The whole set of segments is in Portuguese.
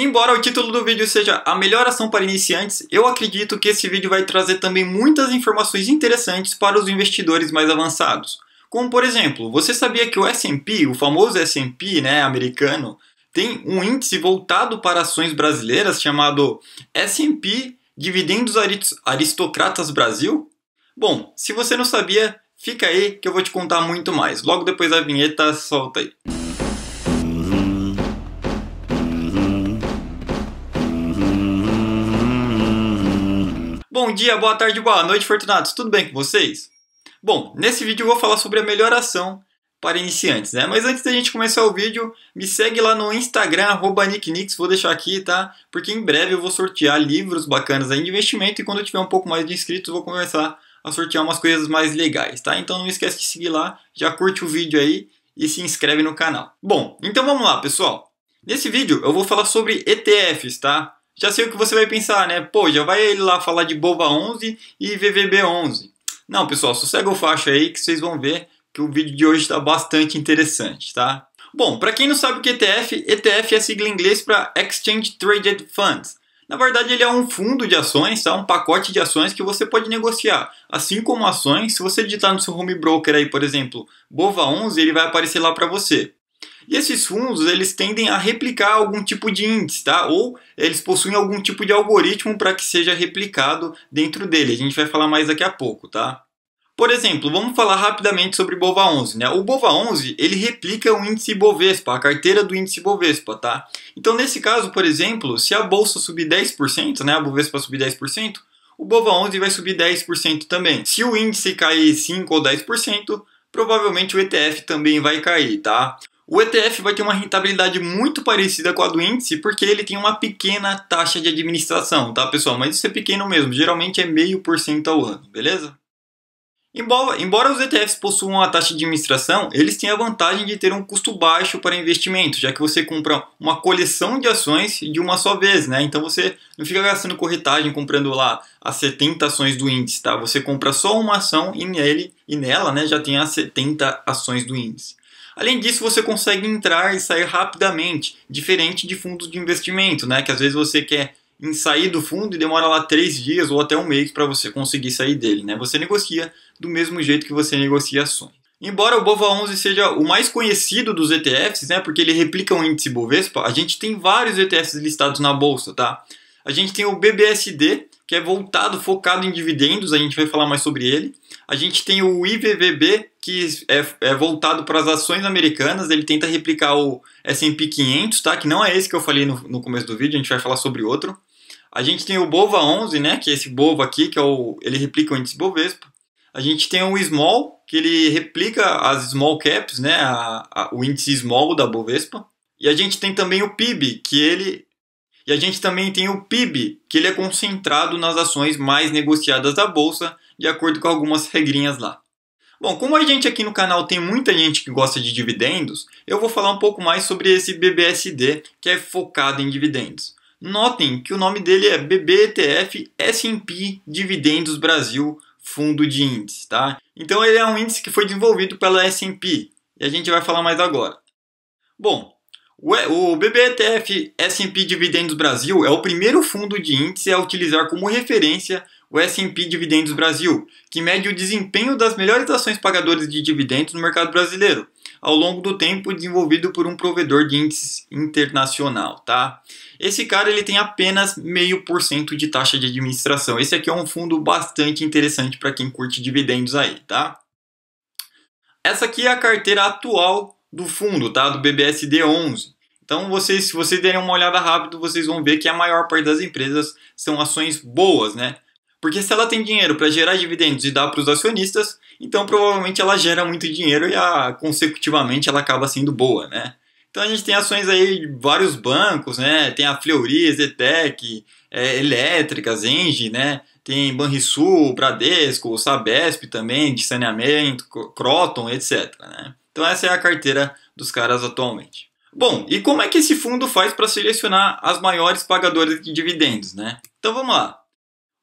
Embora o título do vídeo seja a melhor ação para iniciantes, eu acredito que esse vídeo vai trazer também muitas informações interessantes para os investidores mais avançados. Como por exemplo, você sabia que o S&P, o famoso S&P, né, americano, tem um índice voltado para ações brasileiras chamado S&P Dividendos Aristocratas Brasil? Bom, se você não sabia, fica aí que eu vou te contar muito mais. Logo depois da vinheta, solta aí. dia, boa tarde, boa noite, Fortunatos. Tudo bem com vocês? Bom, nesse vídeo eu vou falar sobre a melhor ação para iniciantes, né? Mas antes da gente começar o vídeo, me segue lá no Instagram, arroba nicknicks, vou deixar aqui, tá? Porque em breve eu vou sortear livros bacanas aí de investimento e quando eu tiver um pouco mais de inscritos, vou começar a sortear umas coisas mais legais, tá? Então não esquece de seguir lá, já curte o vídeo aí e se inscreve no canal. Bom, então vamos lá, pessoal. Nesse vídeo eu vou falar sobre ETFs, tá? já sei o que você vai pensar, né? Pô, já vai ele lá falar de Boba 11 e VVB 11. Não, pessoal, sossega o facho aí que vocês vão ver que o vídeo de hoje está bastante interessante, tá? Bom, para quem não sabe o que é ETF, ETF é a sigla em inglês para Exchange Traded Funds. Na verdade, ele é um fundo de ações, tá? um pacote de ações que você pode negociar. Assim como ações, se você digitar no seu home broker aí, por exemplo, Bova11, ele vai aparecer lá para você. E esses fundos, eles tendem a replicar algum tipo de índice, tá? Ou eles possuem algum tipo de algoritmo para que seja replicado dentro dele. A gente vai falar mais daqui a pouco, tá? Por exemplo, vamos falar rapidamente sobre BOVA11, né? O BOVA11, ele replica o índice Bovespa, a carteira do índice Bovespa, tá? Então, nesse caso, por exemplo, se a bolsa subir 10%, né, a Bovespa subir 10%, o BOVA11 vai subir 10% também. Se o índice cair 5 ou 10%, provavelmente o ETF também vai cair, tá? O ETF vai ter uma rentabilidade muito parecida com a do índice, porque ele tem uma pequena taxa de administração, tá pessoal? Mas isso é pequeno mesmo, geralmente é meio por cento ao ano, beleza? Embora, embora os ETFs possuam uma taxa de administração, eles têm a vantagem de ter um custo baixo para investimento, já que você compra uma coleção de ações de uma só vez, né? Então você não fica gastando corretagem comprando lá as 70 ações do índice, tá? Você compra só uma ação e nele e nela, né, já tem as 70 ações do índice. Além disso, você consegue entrar e sair rapidamente, diferente de fundos de investimento, né? Que às vezes você quer em sair do fundo e demora lá três dias ou até um mês para você conseguir sair dele, né? Você negocia do mesmo jeito que você negocia ações. Embora o BOVA11 seja o mais conhecido dos ETFs, né, porque ele replica o um índice Bovespa, a gente tem vários ETFs listados na bolsa, tá? A gente tem o BBSD, que é voltado, focado em dividendos, a gente vai falar mais sobre ele. A gente tem o IVVB, que é, é voltado para as ações americanas, ele tenta replicar o S&P 500, tá? que não é esse que eu falei no, no começo do vídeo, a gente vai falar sobre outro. A gente tem o Bova 11, né, que é esse Bova aqui, que é o, ele replica o índice Bovespa. A gente tem o Small, que ele replica as small caps, né, a, a, o índice small da Bovespa. E a gente tem também o PIB, que ele e a gente também tem o PIB, que ele é concentrado nas ações mais negociadas da bolsa, de acordo com algumas regrinhas lá. Bom, como a gente aqui no canal tem muita gente que gosta de dividendos, eu vou falar um pouco mais sobre esse BBSD, que é focado em dividendos. Notem que o nome dele é BBETF S&P Dividendos Brasil Fundo de Índice, tá? Então ele é um índice que foi desenvolvido pela S&P, e a gente vai falar mais agora. Bom, o é, BBETF S&P Dividendos Brasil é o primeiro fundo de índice a utilizar como referência o S&P Dividendos Brasil, que mede o desempenho das melhores ações pagadoras de dividendos no mercado brasileiro, ao longo do tempo desenvolvido por um provedor de índices internacional, tá? Esse cara ele tem apenas 0,5% de taxa de administração. Esse aqui é um fundo bastante interessante para quem curte dividendos aí, tá? Essa aqui é a carteira atual do fundo, tá? Do BBSD 11. Então, vocês, se vocês derem uma olhada rápido, vocês vão ver que a maior parte das empresas são ações boas, né? Porque se ela tem dinheiro para gerar dividendos e dar para os acionistas, então provavelmente ela gera muito dinheiro e a, consecutivamente ela acaba sendo boa, né? Então a gente tem ações aí de vários bancos, né? Tem a Fleury, Zetec, é, Elétricas, Engie, né? Tem Banrisul, Bradesco, Sabesp também, de saneamento, Croton, etc. Né? Então essa é a carteira dos caras atualmente. Bom, e como é que esse fundo faz para selecionar as maiores pagadoras de dividendos, né? Então vamos lá.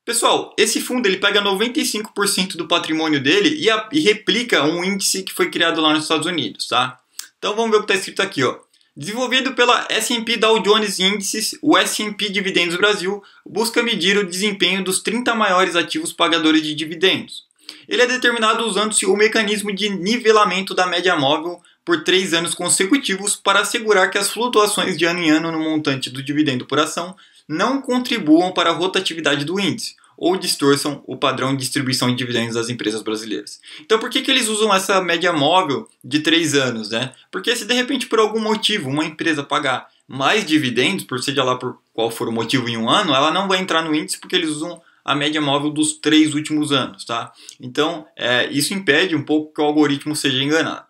Pessoal, esse fundo ele pega 95% do patrimônio dele e, a, e, replica um índice que foi criado lá nos Estados Unidos, tá? Então vamos ver o que está escrito aqui, ó. Desenvolvido pela S&P Dow Jones Índices, o S&P Dividendos Brasil busca medir o desempenho dos 30 maiores ativos pagadores de dividendos. Ele é determinado usando-se o mecanismo de nivelamento da média móvel por três anos consecutivos para assegurar que as flutuações de ano em ano no montante do dividendo por ação não contribuam para a rotatividade do índice ou distorçam o padrão de distribuição de dividendos das empresas brasileiras. Então, por que, que eles usam essa média móvel de três anos? Né? Porque se de repente, por algum motivo, uma empresa pagar mais dividendos, por seja lá por qual for o motivo em um ano, ela não vai entrar no índice porque eles usam a média móvel dos três últimos anos, tá? Então, é, isso impede um pouco que o algoritmo seja enganado.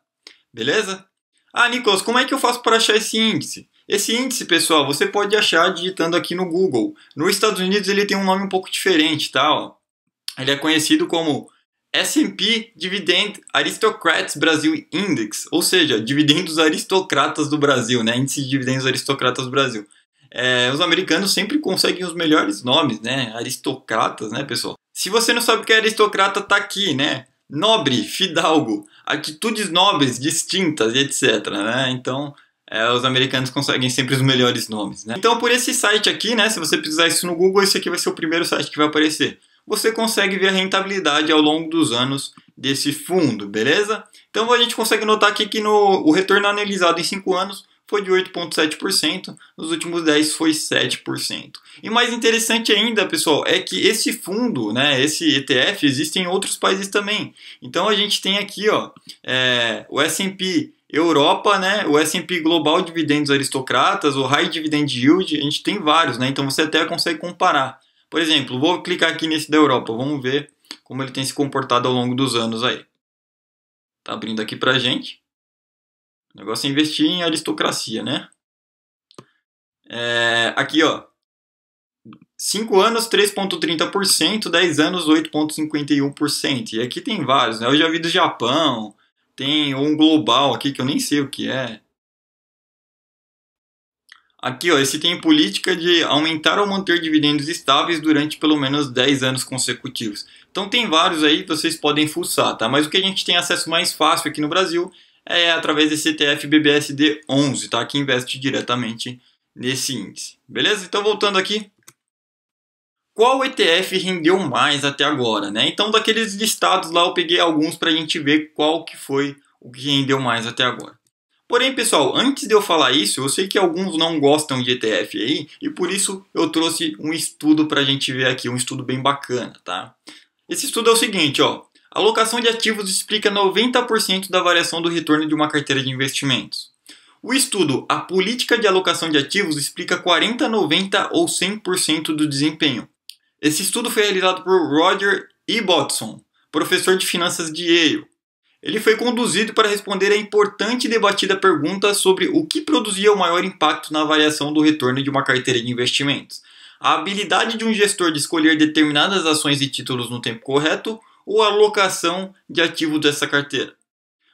Beleza? Ah, Nicolas, como é que eu faço para achar esse índice? Esse índice, pessoal, você pode achar digitando aqui no Google. Nos Estados Unidos ele tem um nome um pouco diferente, tá? Ó. Ele é conhecido como S&P Dividend Aristocrats Brasil Index, ou seja, dividendos aristocratas do Brasil, né? Índice de dividendos aristocratas do Brasil é, os americanos sempre conseguem os melhores nomes, né? Aristocratas, né, pessoal? Se você não sabe o que é aristocrata, tá aqui, né? Nobre, fidalgo, atitudes nobres, distintas e etc, né? Então, é, os americanos conseguem sempre os melhores nomes, né? Então, por esse site aqui, né? Se você precisar isso no Google, esse aqui vai ser o primeiro site que vai aparecer. Você consegue ver a rentabilidade ao longo dos anos desse fundo, beleza? Então, a gente consegue notar aqui que no, o retorno analisado em 5 anos foi de 8,7%, nos últimos 10 foi 7%. E mais interessante ainda, pessoal, é que esse fundo, né, esse ETF, existe em outros países também. Então a gente tem aqui ó, é, o S&P Europa, né, o S&P Global Dividendos Aristocratas, o High Dividend Yield, a gente tem vários, né, então você até consegue comparar. Por exemplo, vou clicar aqui nesse da Europa, vamos ver como ele tem se comportado ao longo dos anos aí. Tá abrindo aqui pra gente. O negócio é investir em aristocracia, né? É, aqui, ó. 5 anos, 3,30%, 10 anos, 8,51%. E aqui tem vários, né? Eu já vi do Japão, tem um global aqui que eu nem sei o que é. Aqui, ó, esse tem política de aumentar ou manter dividendos estáveis durante pelo menos 10 anos consecutivos. Então tem vários aí, que vocês podem fuçar, tá? Mas o que a gente tem acesso mais fácil aqui no Brasil é através desse ETF BBSD 11, tá? Que investe diretamente nesse índice. Beleza? Então voltando aqui, qual ETF rendeu mais até agora, né? Então daqueles listados lá eu peguei alguns para a gente ver qual que foi o que rendeu mais até agora. Porém, pessoal, antes de eu falar isso, eu sei que alguns não gostam de ETF aí, e por isso eu trouxe um estudo para a gente ver aqui, um estudo bem bacana, tá? Esse estudo é o seguinte, ó. A alocação de ativos explica 90% da variação do retorno de uma carteira de investimentos. O estudo A Política de Alocação de Ativos explica 40, 90 ou 100% do desempenho. Esse estudo foi realizado por Roger E. Botson, professor de finanças de Yale. Ele foi conduzido para responder a importante e debatida pergunta sobre o que produzia o maior impacto na avaliação do retorno de uma carteira de investimentos. A habilidade de um gestor de escolher determinadas ações e títulos no tempo correto ou alocação de ativos dessa carteira?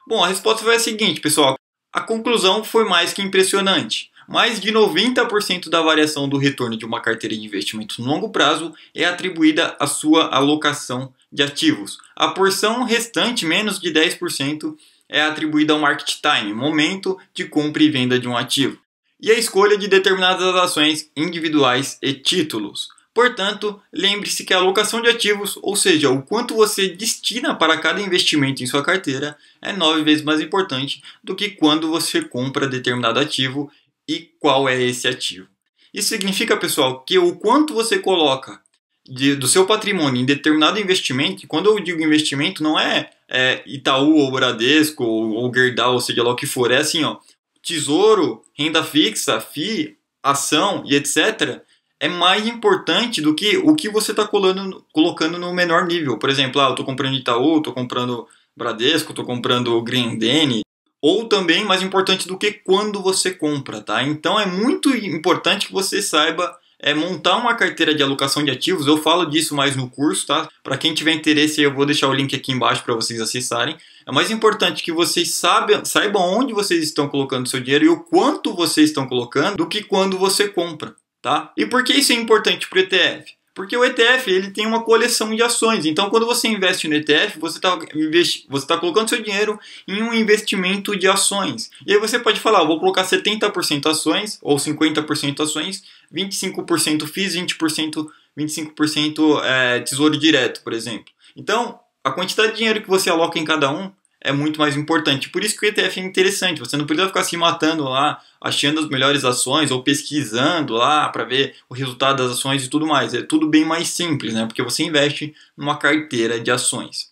Bom, a resposta foi a seguinte, pessoal. A conclusão foi mais que impressionante. Mais de 90% da variação do retorno de uma carteira de investimentos no longo prazo é atribuída à sua alocação de ativos. A porção restante, menos de 10%, é atribuída ao market time, momento de compra e venda de um ativo, e a escolha de determinadas ações individuais e títulos. Portanto, lembre-se que a alocação de ativos, ou seja, o quanto você destina para cada investimento em sua carteira, é nove vezes mais importante do que quando você compra determinado ativo e qual é esse ativo. Isso significa, pessoal, que o quanto você coloca de, do seu patrimônio em determinado investimento, quando eu digo investimento, não é, é Itaú ou Bradesco ou, ou Gerdau, ou seja lá o que for, é assim, ó, tesouro, renda fixa, Fii, ação e etc é mais importante do que o que você está colocando no menor nível. Por exemplo, ah, eu estou comprando Itaú, estou comprando Bradesco, estou comprando Green Grendene. Ou também mais importante do que quando você compra, tá? Então é muito importante que você saiba é, montar uma carteira de alocação de ativos. Eu falo disso mais no curso, tá? Para quem tiver interesse, eu vou deixar o link aqui embaixo para vocês acessarem. É mais importante que vocês saibam, saiba onde vocês estão colocando seu dinheiro e o quanto vocês estão colocando do que quando você compra. Tá? E por que isso é importante para o ETF? Porque o ETF ele tem uma coleção de ações. Então, quando você investe no ETF, você tá está você tá colocando seu dinheiro em um investimento de ações. E aí você pode falar, ah, vou colocar 70% ações ou 50% ações, 25% FIIs, 20%, 25% é, tesouro direto, por exemplo. Então, a quantidade de dinheiro que você aloca em cada um é muito mais importante. Por isso que o ETF é interessante. Você não precisa ficar se matando lá, achando as melhores ações ou pesquisando lá para ver o resultado das ações e tudo mais. É tudo bem mais simples, né? Porque você investe numa carteira de ações.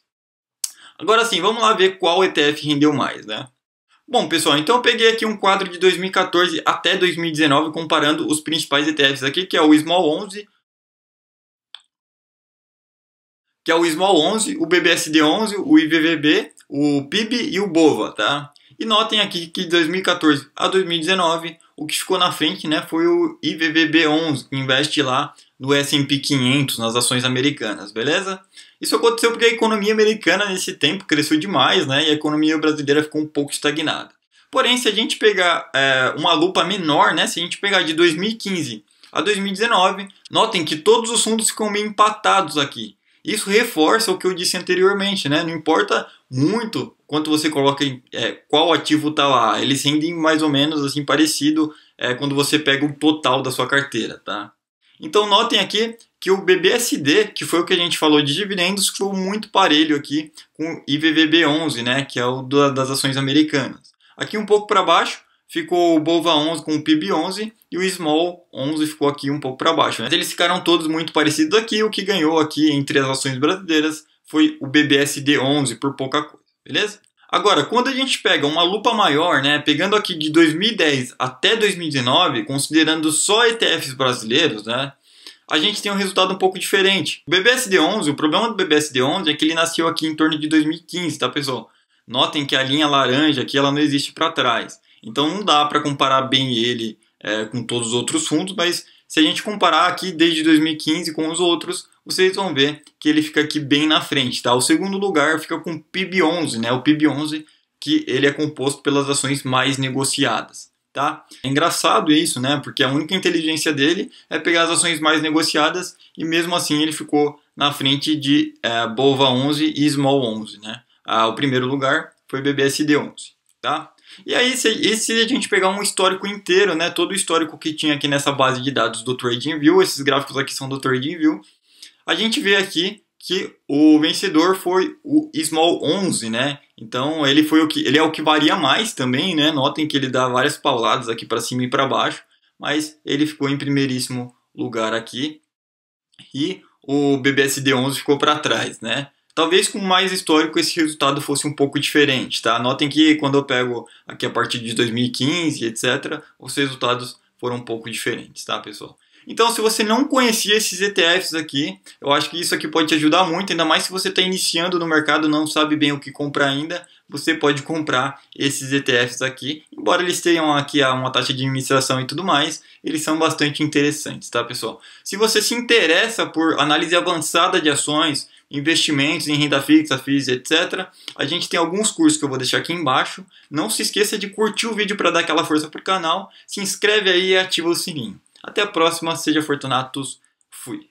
Agora sim, vamos lá ver qual ETF rendeu mais, né? Bom, pessoal, então eu peguei aqui um quadro de 2014 até 2019 comparando os principais ETFs aqui, que é o Small 11, que é o SMAL 11, o BBSD 11, o IVVB, o PIB e o BOVA, tá? E notem aqui que de 2014 a 2019, o que ficou na frente, né, foi o IVVB 11, que investe lá no S&P 500, nas ações americanas, beleza? Isso aconteceu porque a economia americana nesse tempo cresceu demais, né, e a economia brasileira ficou um pouco estagnada. Porém, se a gente pegar é, uma lupa menor, né, se a gente pegar de 2015 a 2019, notem que todos os fundos ficam meio empatados aqui. Isso reforça o que eu disse anteriormente, né? Não importa muito quanto você coloca em, é, qual ativo está lá, eles rendem mais ou menos assim parecido é, quando você pega o total da sua carteira, tá? Então notem aqui que o BBSD, que foi o que a gente falou de dividendos, foi muito parelho aqui com o IVVB11, né, que é o das ações americanas. Aqui um pouco para baixo, ficou o Bova 11 com o PIB 11 e o Small 11 ficou aqui um pouco para baixo. Né? Eles ficaram todos muito parecidos aqui, o que ganhou aqui entre as ações brasileiras foi o BBSD 11 por pouca coisa, beleza? Agora, quando a gente pega uma lupa maior, né, pegando aqui de 2010 até 2019, considerando só ETFs brasileiros, né, a gente tem um resultado um pouco diferente. O BBSD11, o problema do BBSD11 é que ele nasceu aqui em torno de 2015, tá pessoal? Notem que a linha laranja aqui ela não existe para trás. Então não dá para comparar bem ele é, com todos os outros fundos, mas se a gente comparar aqui desde 2015 com os outros, vocês vão ver que ele fica aqui bem na frente. Tá? O segundo lugar fica com o PIB11, né? o PIB11 que ele é composto pelas ações mais negociadas. Tá? É engraçado isso, né? porque a única inteligência dele é pegar as ações mais negociadas e mesmo assim ele ficou na frente de é, Bova 11 e Small 11. Né? ah, o primeiro lugar foi BBSD11, tá? E aí, se, e se a gente pegar um histórico inteiro, né, todo o histórico que tinha aqui nessa base de dados do TradingView, esses gráficos aqui são do TradingView, a gente vê aqui que o vencedor foi o Small 11, né? Então ele foi o que ele é o que varia mais também, né? Notem que ele dá várias pauladas aqui para cima e para baixo, mas ele ficou em primeiríssimo lugar aqui e o BBSD 11 ficou para trás, né? Talvez com mais histórico esse resultado fosse um pouco diferente, tá? Notem que quando eu pego aqui a partir de 2015, etc., os resultados foram um pouco diferentes, tá, pessoal? Então, se você não conhecia esses ETFs aqui, eu acho que isso aqui pode te ajudar muito, ainda mais se você está iniciando no mercado, não sabe bem o que comprar ainda, você pode comprar esses ETFs aqui. Embora eles tenham aqui ah, uma taxa de administração e tudo mais, eles são bastante interessantes, tá pessoal? Se você se interessa por análise avançada de ações, investimentos em renda fixa, FIIs, etc. A gente tem alguns cursos que eu vou deixar aqui embaixo. Não se esqueça de curtir o vídeo para dar aquela força para o canal. Se inscreve aí e ativa o sininho. Até a próxima, seja fortunatos, fui!